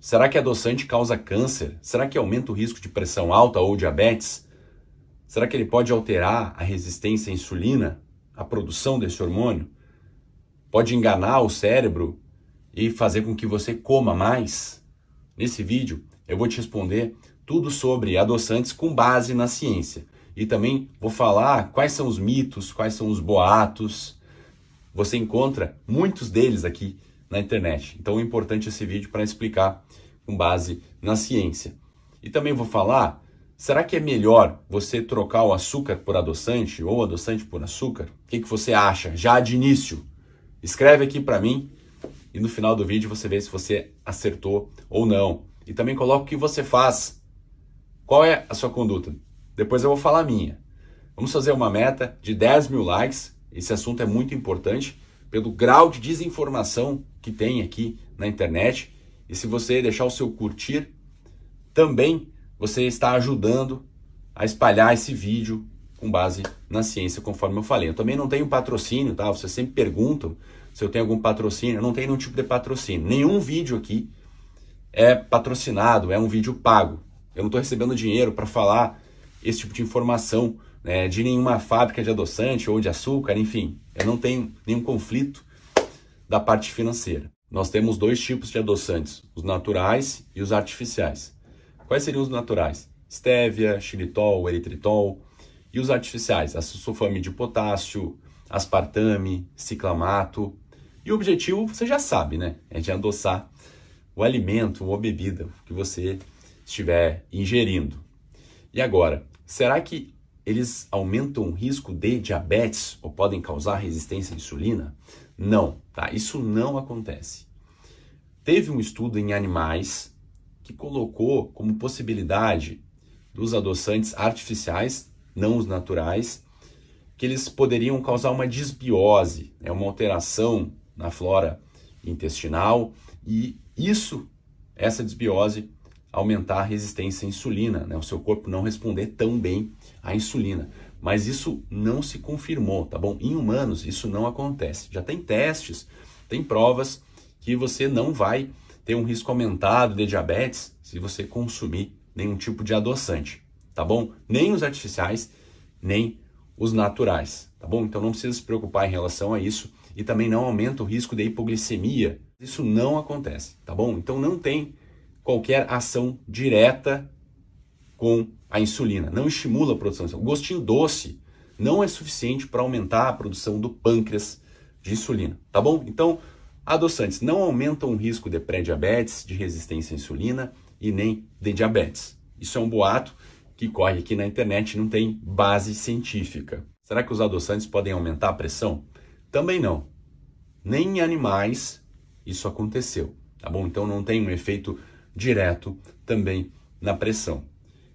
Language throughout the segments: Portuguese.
Será que adoçante causa câncer? Será que aumenta o risco de pressão alta ou diabetes? Será que ele pode alterar a resistência à insulina, a produção desse hormônio? Pode enganar o cérebro e fazer com que você coma mais? Nesse vídeo eu vou te responder tudo sobre adoçantes com base na ciência e também vou falar quais são os mitos, quais são os boatos. Você encontra muitos deles aqui na internet. Então é importante esse vídeo para explicar com base na ciência. E também vou falar, será que é melhor você trocar o açúcar por adoçante ou adoçante por açúcar? O que, que você acha já de início? Escreve aqui para mim e no final do vídeo você vê se você acertou ou não. E também coloca o que você faz. Qual é a sua conduta? Depois eu vou falar a minha. Vamos fazer uma meta de 10 mil likes. Esse assunto é muito importante pelo grau de desinformação que tem aqui na internet. E se você deixar o seu curtir, também você está ajudando a espalhar esse vídeo com base na ciência, conforme eu falei. Eu também não tenho patrocínio, tá? Vocês sempre perguntam se eu tenho algum patrocínio. Eu não tenho nenhum tipo de patrocínio. Nenhum vídeo aqui é patrocinado, é um vídeo pago. Eu não estou recebendo dinheiro para falar esse tipo de informação né, de nenhuma fábrica de adoçante ou de açúcar, enfim, eu não tenho nenhum conflito da parte financeira. Nós temos dois tipos de adoçantes, os naturais e os artificiais. Quais seriam os naturais? Stevia, xilitol, eritritol. E os artificiais? A sulfame de potássio, aspartame, ciclamato. E o objetivo você já sabe, né? É de adoçar o alimento ou a bebida que você estiver ingerindo. E agora, Será que eles aumentam o risco de diabetes ou podem causar resistência à insulina? Não, tá? Isso não acontece. Teve um estudo em animais que colocou como possibilidade dos adoçantes artificiais, não os naturais, que eles poderiam causar uma disbiose, né, uma alteração na flora intestinal, e isso, essa disbiose, aumentar a resistência à insulina, né? o seu corpo não responder tão bem à insulina. Mas isso não se confirmou, tá bom? Em humanos isso não acontece. Já tem testes, tem provas que você não vai ter um risco aumentado de diabetes se você consumir nenhum tipo de adoçante, tá bom? Nem os artificiais, nem os naturais, tá bom? Então não precisa se preocupar em relação a isso e também não aumenta o risco de hipoglicemia. Isso não acontece, tá bom? Então não tem qualquer ação direta com a insulina, não estimula a produção. O gostinho doce não é suficiente para aumentar a produção do pâncreas de insulina, tá bom? Então, adoçantes não aumentam o risco de pré-diabetes, de resistência à insulina e nem de diabetes. Isso é um boato que corre aqui na internet, não tem base científica. Será que os adoçantes podem aumentar a pressão? Também não. Nem em animais isso aconteceu, tá bom? Então não tem um efeito direto também na pressão.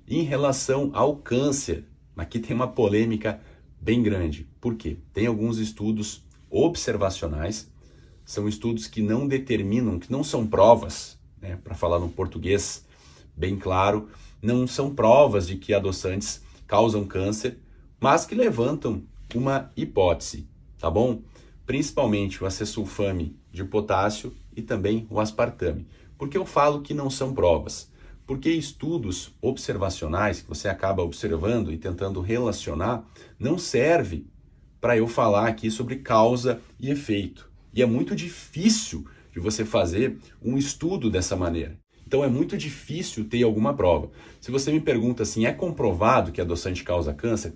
Em relação ao câncer, aqui tem uma polêmica bem grande. Por quê? Tem alguns estudos observacionais, são estudos que não determinam, que não são provas, né, para falar no português bem claro, não são provas de que adoçantes causam câncer, mas que levantam uma hipótese, tá bom? Principalmente o acessulfame de potássio e também o aspartame. Por que eu falo que não são provas? Porque estudos observacionais que você acaba observando e tentando relacionar não serve para eu falar aqui sobre causa e efeito. E é muito difícil de você fazer um estudo dessa maneira. Então é muito difícil ter alguma prova. Se você me pergunta assim, é comprovado que adoçante causa câncer?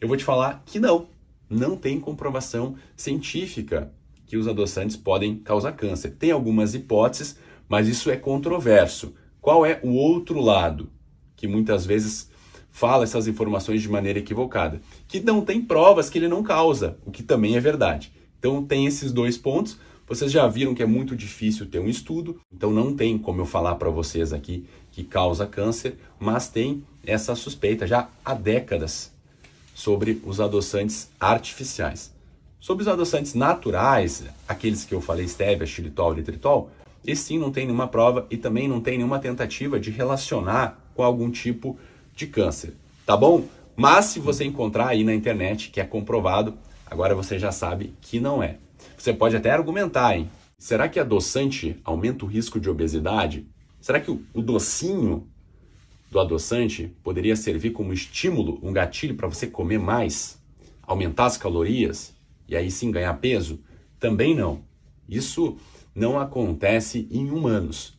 Eu vou te falar que não. Não tem comprovação científica que os adoçantes podem causar câncer. Tem algumas hipóteses, mas isso é controverso. Qual é o outro lado que muitas vezes fala essas informações de maneira equivocada? Que não tem provas que ele não causa, o que também é verdade. Então tem esses dois pontos. Vocês já viram que é muito difícil ter um estudo, então não tem como eu falar para vocês aqui que causa câncer, mas tem essa suspeita já há décadas sobre os adoçantes artificiais. Sobre os adoçantes naturais, aqueles que eu falei, stevia, xilitol, eritritol, e sim, não tem nenhuma prova e também não tem nenhuma tentativa de relacionar com algum tipo de câncer, tá bom? Mas se você encontrar aí na internet que é comprovado, agora você já sabe que não é. Você pode até argumentar, hein? Será que adoçante aumenta o risco de obesidade? Será que o docinho do adoçante poderia servir como estímulo, um gatilho para você comer mais, aumentar as calorias e aí sim ganhar peso? Também não. Isso não acontece em humanos.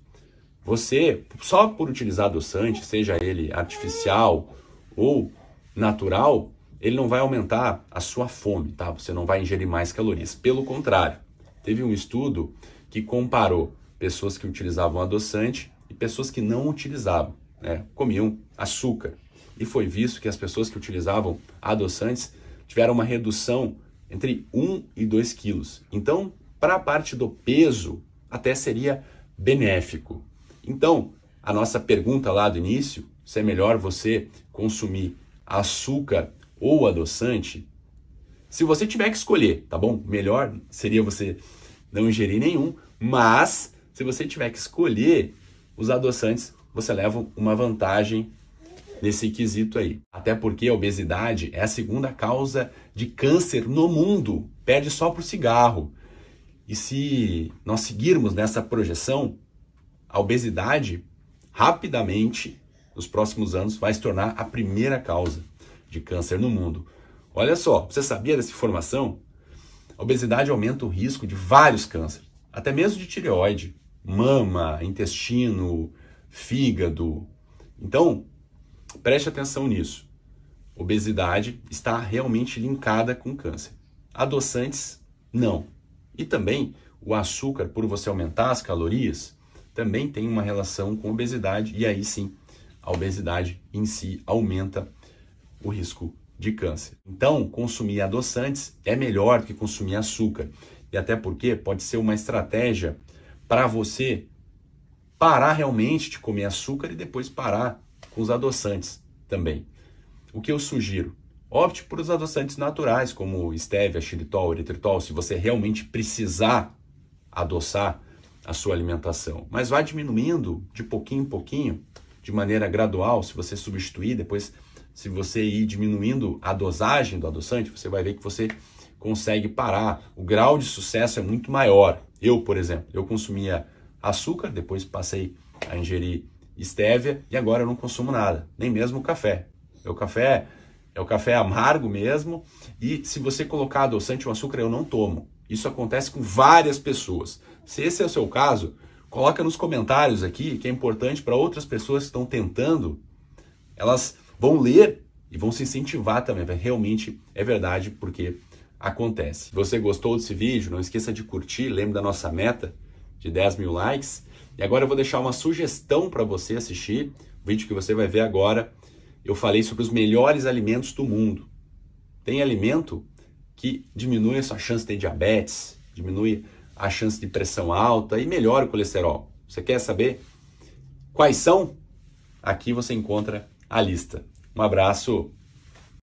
Você, só por utilizar adoçante, seja ele artificial ou natural, ele não vai aumentar a sua fome, tá? Você não vai ingerir mais calorias. Pelo contrário, teve um estudo que comparou pessoas que utilizavam adoçante e pessoas que não utilizavam, né? Comiam açúcar. E foi visto que as pessoas que utilizavam adoçantes tiveram uma redução entre 1 e 2 quilos. Então, para a parte do peso, até seria benéfico. Então, a nossa pergunta lá do início, se é melhor você consumir açúcar ou adoçante, se você tiver que escolher, tá bom? Melhor seria você não ingerir nenhum, mas se você tiver que escolher os adoçantes, você leva uma vantagem nesse quesito aí. Até porque a obesidade é a segunda causa de câncer no mundo, perde só para o cigarro. E se nós seguirmos nessa projeção, a obesidade rapidamente, nos próximos anos, vai se tornar a primeira causa de câncer no mundo. Olha só, você sabia dessa informação? A obesidade aumenta o risco de vários cânceres, até mesmo de tireoide, mama, intestino, fígado. Então, preste atenção nisso. Obesidade está realmente linkada com câncer. Adoçantes, não. E também o açúcar, por você aumentar as calorias, também tem uma relação com obesidade, e aí sim, a obesidade em si aumenta o risco de câncer. Então, consumir adoçantes é melhor que consumir açúcar. E até porque pode ser uma estratégia para você parar realmente de comer açúcar e depois parar com os adoçantes também. O que eu sugiro? Opte por os adoçantes naturais, como stevia, xilitol, eritritol, se você realmente precisar adoçar a sua alimentação. Mas vá diminuindo de pouquinho em pouquinho, de maneira gradual, se você substituir, depois se você ir diminuindo a dosagem do adoçante, você vai ver que você consegue parar. O grau de sucesso é muito maior. Eu, por exemplo, eu consumia açúcar, depois passei a ingerir estévia e agora eu não consumo nada, nem mesmo café. Meu café é o café amargo mesmo. E se você colocar adoçante ou açúcar, eu não tomo. Isso acontece com várias pessoas. Se esse é o seu caso, coloca nos comentários aqui, que é importante para outras pessoas que estão tentando. Elas vão ler e vão se incentivar também. Realmente é verdade, porque acontece. Se você gostou desse vídeo, não esqueça de curtir. Lembre da nossa meta de 10 mil likes. E agora eu vou deixar uma sugestão para você assistir. O vídeo que você vai ver agora eu falei sobre os melhores alimentos do mundo. Tem alimento que diminui a sua chance de diabetes, diminui a chance de pressão alta e melhora o colesterol. Você quer saber quais são? Aqui você encontra a lista. Um abraço.